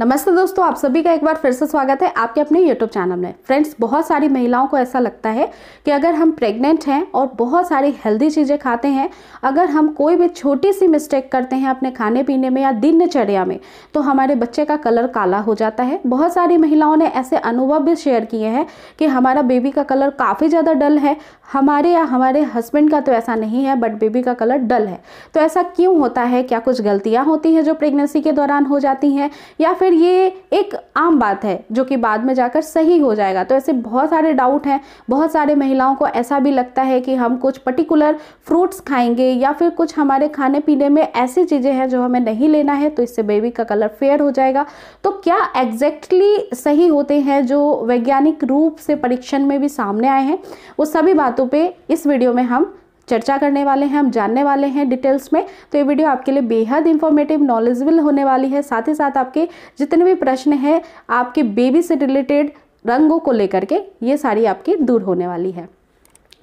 नमस्ते दोस्तों आप सभी का एक बार फिर से स्वागत है आपके अपने यूट्यूब चैनल में फ्रेंड्स बहुत सारी महिलाओं को ऐसा लगता है कि अगर हम प्रेग्नेंट हैं और बहुत सारी हेल्दी चीज़ें खाते हैं अगर हम कोई भी छोटी सी मिस्टेक करते हैं अपने खाने पीने में या दिनचर्या में तो हमारे बच्चे का कलर काला हो जाता है बहुत सारी महिलाओं ने ऐसे अनुभव भी शेयर किए हैं कि हमारा बेबी का कलर काफ़ी ज़्यादा डल है हमारे या हमारे हस्बैंड का तो ऐसा नहीं है बट बेबी का कलर डल है तो ऐसा क्यों होता है क्या कुछ गलतियाँ होती हैं जो प्रेगनेंसी के दौरान हो जाती हैं या फिर फिर ये एक आम बात है जो कि बाद में जाकर सही हो जाएगा तो ऐसे बहुत सारे डाउट हैं बहुत सारे महिलाओं को ऐसा भी लगता है कि हम कुछ पर्टिकुलर फ्रूट्स खाएंगे या फिर कुछ हमारे खाने पीने में ऐसी चीज़ें हैं जो हमें नहीं लेना है तो इससे बेबी का कलर फेयर हो जाएगा तो क्या एग्जैक्टली सही होते हैं जो वैज्ञानिक रूप से परीक्षण में भी सामने आए हैं वो सभी बातों पर इस वीडियो में हम चर्चा करने वाले हैं हम जानने वाले हैं डिटेल्स में तो ये वीडियो आपके लिए बेहद इंफॉर्मेटिव नॉलेजबल होने वाली है साथ ही साथ आपके जितने भी प्रश्न हैं आपके बेबी से रिलेटेड रंगों को लेकर के ये सारी आपकी दूर होने वाली है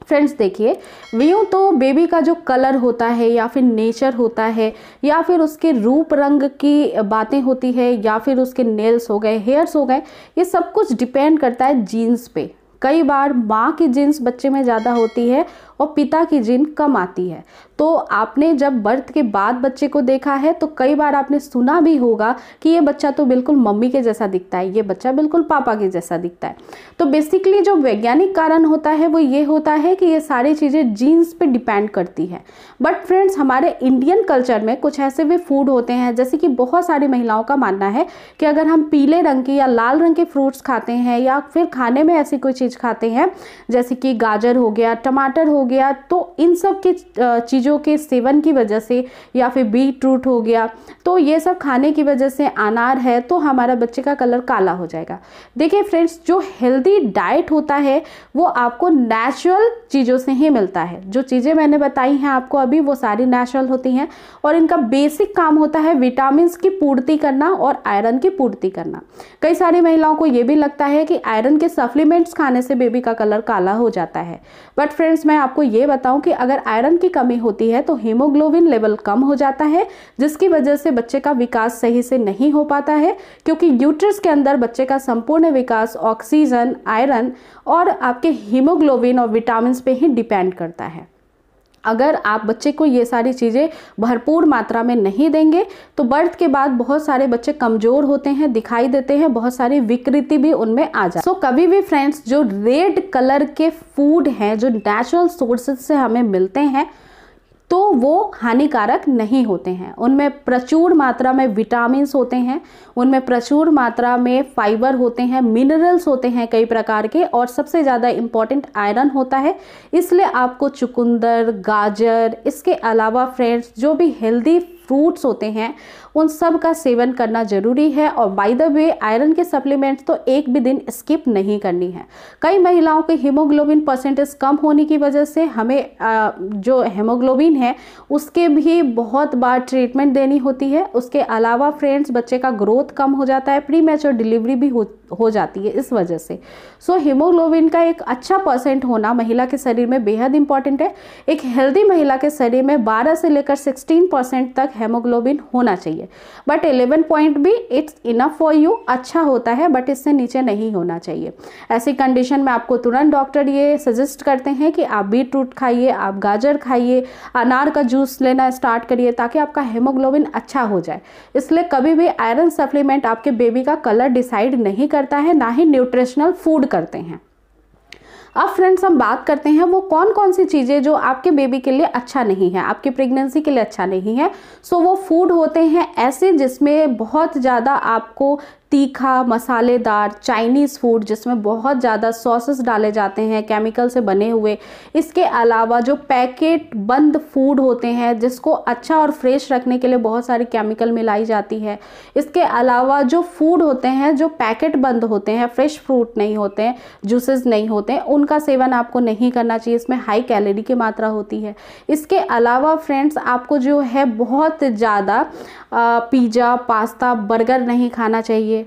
फ्रेंड्स देखिए व्यू तो बेबी का जो कलर होता है या फिर नेचर होता है या फिर उसके रूप रंग की बातें होती है या फिर उसके नेल्स हो गए हेयर्स हो गए ये सब कुछ डिपेंड करता है जीन्स पे कई बार माँ की जीन्स बच्चे में ज़्यादा होती है और पिता की जीन कम आती है तो आपने जब बर्थ के बाद बच्चे को देखा है तो कई बार आपने सुना भी होगा कि ये बच्चा तो बिल्कुल मम्मी के जैसा दिखता है ये बच्चा बिल्कुल पापा के जैसा दिखता है तो बेसिकली जो वैज्ञानिक कारण होता है वो ये होता है कि ये सारी चीज़ें जीन्स पर डिपेंड करती है बट फ्रेंड्स हमारे इंडियन कल्चर में कुछ ऐसे भी फूड होते हैं जैसे कि बहुत सारी महिलाओं का मानना है कि अगर हम पीले रंग के या लाल रंग के फ्रूट्स खाते हैं या फिर खाने में ऐसी कोई चीज़ खाते हैं जैसे कि गाजर हो गया टमाटर हो गया गया तो इन सब के चीज़ों के सेवन की वजह से या फिर बीट रूट हो गया तो ये सब खाने की वजह से अनार है तो हमारा बच्चे का कलर काला हो जाएगा देखिए फ्रेंड्स जो हेल्दी डाइट होता है वो आपको नेचुरल चीज़ों से ही मिलता है जो चीज़ें मैंने बताई हैं आपको अभी वो सारी नेचुरल होती हैं और इनका बेसिक काम होता है विटामिन की पूर्ति करना और आयरन की पूर्ति करना कई सारी महिलाओं को ये भी लगता है कि आयरन के सप्लीमेंट्स खाने से बेबी का कलर काला हो जाता है बट फ्रेंड्स मैं आप आपको ये बताऊं कि अगर आयरन की कमी होती है तो हीमोग्लोबिन लेवल कम हो जाता है जिसकी वजह से बच्चे का विकास सही से नहीं हो पाता है क्योंकि यूट्रस के अंदर बच्चे का संपूर्ण विकास ऑक्सीजन आयरन और आपके हीमोग्लोबिन और विटामिन पे ही डिपेंड करता है अगर आप बच्चे को ये सारी चीज़ें भरपूर मात्रा में नहीं देंगे तो बर्थ के बाद बहुत सारे बच्चे कमज़ोर होते हैं दिखाई देते हैं बहुत सारी विकृति भी उनमें आ जाए सो so, कभी भी फ्रेंड्स जो रेड कलर के फूड हैं जो नेचुरल सोर्सेज से हमें मिलते हैं तो वो हानिकारक नहीं होते हैं उनमें प्रचुर मात्रा में विटामिन होते हैं उनमें प्रचुर मात्रा में फाइबर होते हैं मिनरल्स होते हैं कई प्रकार के और सबसे ज़्यादा इम्पॉर्टेंट आयरन होता है इसलिए आपको चुकंदर गाजर इसके अलावा फ्रेंड्स जो भी हेल्दी फ्रूट्स होते हैं उन सब का सेवन करना ज़रूरी है और बाय द वे आयरन के सप्लीमेंट्स तो एक भी दिन स्किप नहीं करनी है कई महिलाओं के हीमोग्लोबिन परसेंटेज कम होने की वजह से हमें आ, जो हेमोग्लोबिन है उसके भी बहुत बार ट्रीटमेंट देनी होती है उसके अलावा फ्रेंड्स बच्चे का ग्रोथ कम हो जाता है प्री डिलीवरी भी होती हो जाती है इस वजह से सो so, हीमोग्लोबिन का एक अच्छा परसेंट होना महिला के शरीर में बेहद इंपॉर्टेंट है एक हेल्दी महिला के शरीर में 12 से लेकर 16 परसेंट तक हेमोग्लोबिन होना चाहिए बट 11 पॉइंट भी इट्स इनफ फॉर यू अच्छा होता है बट इससे नीचे नहीं होना चाहिए ऐसी कंडीशन में आपको तुरंत डॉक्टर ये सजेस्ट करते हैं कि आप बीट रूट खाइए आप गाजर खाइए अनार का जूस लेना स्टार्ट करिए ताकि आपका हेमोग्लोबिन अच्छा हो जाए इसलिए कभी भी आयरन सप्लीमेंट आपके बेबी का कलर डिसाइड नहीं कर करता है ना ही न्यूट्रिशनल फूड करते हैं अब फ्रेंड्स हम बात करते हैं वो कौन कौन सी चीज़ें जो आपके बेबी के लिए अच्छा नहीं है आपकी प्रेगनेंसी के लिए अच्छा नहीं है सो so, वो फूड होते हैं ऐसे जिसमें बहुत ज़्यादा आपको तीखा मसालेदार चाइनीज़ फूड जिसमें बहुत ज़्यादा सॉसेस डाले जाते हैं केमिकल से बने हुए इसके अलावा जो पैकेट बंद फूड होते हैं जिसको अच्छा और फ्रेश रखने के लिए बहुत सारी केमिकल मिलाई जाती है इसके अलावा जो फूड होते हैं जो पैकेट बंद होते हैं फ्रेश फ्रूट नहीं होते हैं जूसेस नहीं होते हैं उनका सेवन आपको नहीं करना चाहिए इसमें हाई कैलोरी की मात्रा होती है इसके अलावा फ्रेंड्स आपको जो है बहुत ज़्यादा पिज़्ज़ा पास्ता बर्गर नहीं खाना चाहिए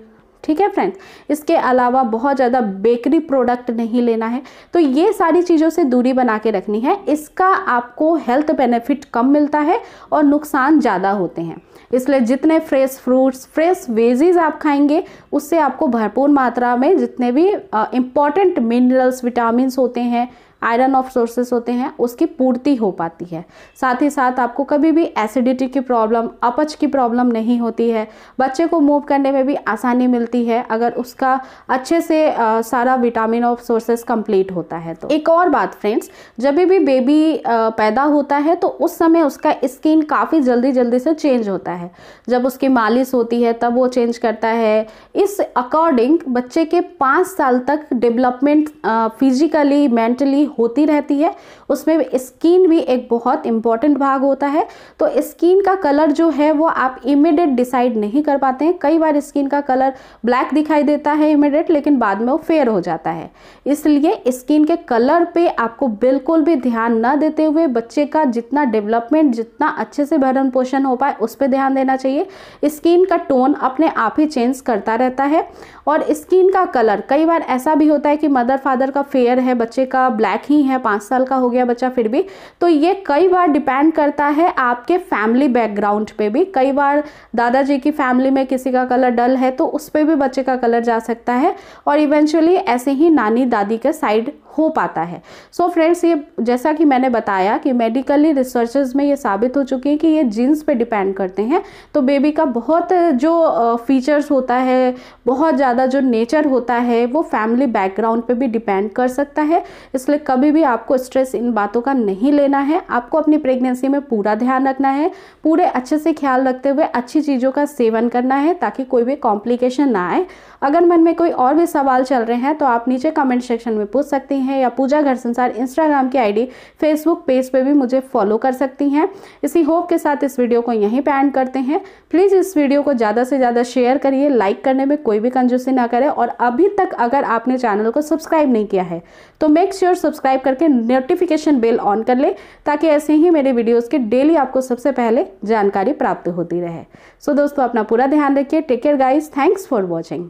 ठीक है फ्रेंड्स इसके अलावा बहुत ज़्यादा बेकरी प्रोडक्ट नहीं लेना है तो ये सारी चीज़ों से दूरी बना के रखनी है इसका आपको हेल्थ बेनिफिट कम मिलता है और नुकसान ज़्यादा होते हैं इसलिए जितने फ्रेश फ्रूट्स फ्रेश वेजीज आप खाएंगे उससे आपको भरपूर मात्रा में जितने भी इम्पॉर्टेंट मिनरल्स विटामिन होते हैं आयरन ऑफ सोर्सेस होते हैं उसकी पूर्ति हो पाती है साथ ही साथ आपको कभी भी एसिडिटी की प्रॉब्लम अपच की प्रॉब्लम नहीं होती है बच्चे को मूव करने में भी आसानी मिलती है अगर उसका अच्छे से आ, सारा विटामिन ऑफ सोर्सेस कंप्लीट होता है तो एक और बात फ्रेंड्स जब भी बेबी पैदा होता है तो उस समय उसका स्किन काफ़ी जल्दी जल्दी से चेंज होता है जब उसकी मालिश होती है तब वो चेंज करता है इस अकॉर्डिंग बच्चे के पाँच साल तक डेवलपमेंट फिजिकली मेंटली होती रहती है उसमें स्किन भी एक बहुत इंपॉर्टेंट भाग होता है तो स्किन का कलर जो है वो आप इमिडिएट डिसाइड नहीं कर पाते हैं कई बार स्किन का कलर ब्लैक दिखाई देता है इमिडिएट लेकिन बाद में वो फेयर हो जाता है इसलिए स्किन के कलर पर आपको बिल्कुल भी ध्यान न देते हुए बच्चे का जितना डेवलपमेंट जितना अच्छे से भरण पोषण हो पाए उस पर ध्यान देना चाहिए स्किन का टोन अपने आप ही चेंज करता रहता है और स्किन का कलर कई बार ऐसा भी होता है कि मदर फादर का फेयर है बच्चे का ब्लैक बैक ही है पाँच साल का हो गया बच्चा फिर भी तो ये कई बार डिपेंड करता है आपके फैमिली बैकग्राउंड पे भी कई बार दादाजी की फैमिली में किसी का कलर डल है तो उस पर भी बच्चे का कलर जा सकता है और इवेंचुअली ऐसे ही नानी दादी के साइड हो पाता है सो so फ्रेंड्स ये जैसा कि मैंने बताया कि मेडिकली रिसर्च में ये साबित हो चुकी है कि ये जीन्स पे डिपेंड करते हैं तो बेबी का बहुत जो फीचर्स होता है बहुत ज़्यादा जो नेचर होता है वो फैमिली बैकग्राउंड पे भी डिपेंड कर सकता है इसलिए कभी भी आपको स्ट्रेस इन बातों का नहीं लेना है आपको अपनी प्रेगनेंसी में पूरा ध्यान रखना है पूरे अच्छे से ख्याल रखते हुए अच्छी चीज़ों का सेवन करना है ताकि कोई भी कॉम्प्लिकेशन ना आए अगर मन में कोई और भी सवाल चल रहे हैं तो आप नीचे कमेंट सेक्शन में पूछ सकते हैं हैं या पूजा घर संसार इंस्टाग्राम की आईडी फेसबुक पेज पे भी मुझे फॉलो कर सकती हैं इसी होप के साथ इस वीडियो को यहीं पे एंड करते हैं प्लीज़ इस वीडियो को ज़्यादा से ज़्यादा शेयर करिए लाइक करने में कोई भी कंजूसी ना करें और अभी तक अगर आपने चैनल को सब्सक्राइब नहीं किया है तो मेक श्योर सब्सक्राइब करके नोटिफिकेशन बेल ऑन कर ले ताकि ऐसे ही मेरे वीडियोज़ की डेली आपको सबसे पहले जानकारी प्राप्त होती रहे सो so, दोस्तों अपना पूरा ध्यान रखिए take care guys thanks for watching